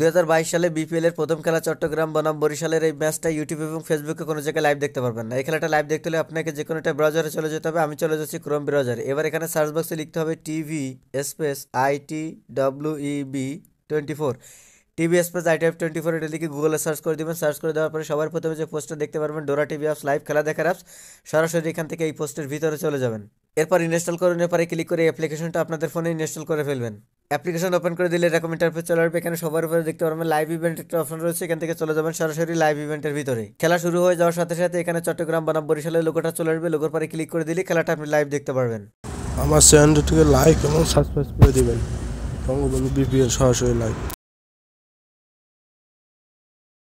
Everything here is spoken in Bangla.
দু সালে বিপিএল এর প্রথম খেলা চট্টগ্রাম বনাম বরিশালের এই ম্যাচটা ইউটিউব এবং ফেসবুকে কোনো জায়গায় লাইভ দেখতে পারবেন না এই খেলাটা লাইভ দেখতে হলে আপনাকে যে কোনোটা ব্রাউজারে চলে যেতে হবে আমি চলে যাচ্ছি ক্রোম ব্রাউজারে এবার এখানে সার্চ বক্সে লিখতে হবে TV space IT E B twenty four TV space ITF twenty four এটা লিখে গুগলে সার্চ করে দেবেন সার্চ করে দেওয়ার পরে সবার প্রথমে যে পোস্টটা দেখতে পারবেন ডোরা টিভি অ্যাপস লাইভ খেলা দেখার অ্যাপস সরাসরি এখান থেকে এই পোস্টের ভিতরে চলে যাবেন এরপর ইনস্টল করার পরে ক্লিক করে অ্যাপ্লিকেশনটা আপনাদের ফোনে ইনস্টল করে ফেলবেন অ্যাপ্লিকেশন ওপেন করে দিলে এরকম ইন্টারফেস চলে আসবে এখানে সবার উপরে দেখতে পারবেন লাইভ ইভেন্ট একটা অপশন রয়েছে এখান থেকে চলে যাবেন সরাসরি লাইভ ইভেন্টের ভিতরে খেলা শুরু হয়ে যাওয়ার সাথে সাথে এখানে চট্টগ্রাম বনাম বরিশালের লোকটা চলে আসবে লোকের পরে ক্লিক করে দিলে খেলাটা আপনি লাইভ দেখতে পারবেন আমার চ্যানেলটিকে লাইক এবং সাবস্ক্রাইব করে দিবেন সরাসরি লাইভ